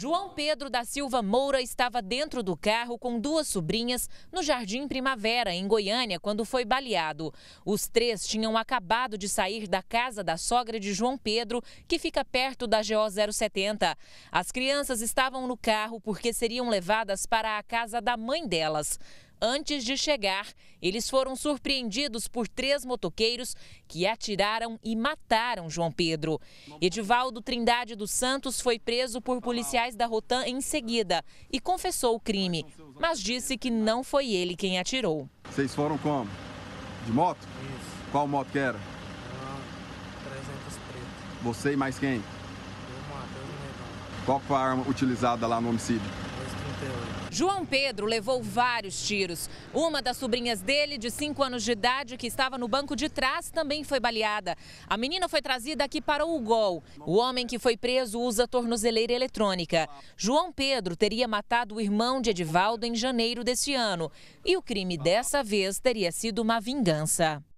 João Pedro da Silva Moura estava dentro do carro com duas sobrinhas no Jardim Primavera, em Goiânia, quando foi baleado. Os três tinham acabado de sair da casa da sogra de João Pedro, que fica perto da GO 070. As crianças estavam no carro porque seriam levadas para a casa da mãe delas. Antes de chegar, eles foram surpreendidos por três motoqueiros que atiraram e mataram João Pedro. Edivaldo Trindade dos Santos foi preso por policiais da Rotan em seguida e confessou o crime, mas disse que não foi ele quem atirou. Vocês foram como? De moto? Isso. Qual moto que era? Ah, 300 preto. Você e mais quem? Eu, Matheus Qual foi a arma utilizada lá no homicídio? João Pedro levou vários tiros. Uma das sobrinhas dele, de 5 anos de idade, que estava no banco de trás, também foi baleada. A menina foi trazida aqui para o gol. O homem que foi preso usa tornozeleira eletrônica. João Pedro teria matado o irmão de Edivaldo em janeiro deste ano. E o crime dessa vez teria sido uma vingança.